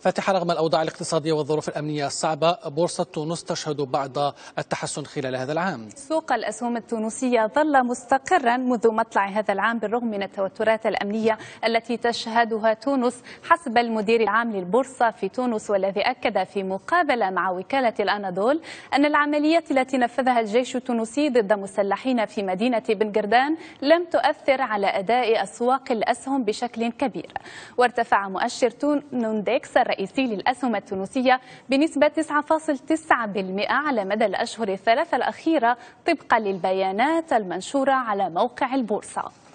فتح رغم الأوضاع الاقتصادية والظروف الأمنية الصعبة بورصة تونس تشهد بعض التحسن خلال هذا العام سوق الأسهم التونسية ظل مستقرا منذ مطلع هذا العام بالرغم من التوترات الأمنية التي تشهدها تونس حسب المدير العام للبورصة في تونس والذي أكد في مقابلة مع وكالة الأناضول أن العمليات التي نفذها الجيش التونسي ضد مسلحين في مدينة بن قردان لم تؤثر على أداء أسواق الأسهم بشكل كبير وارتفع مؤشر تون نوندكس الرئيسي للأسهم التونسية بنسبة 9.9% على مدى الأشهر الثلاثة الأخيرة طبقا للبيانات المنشورة على موقع البورصة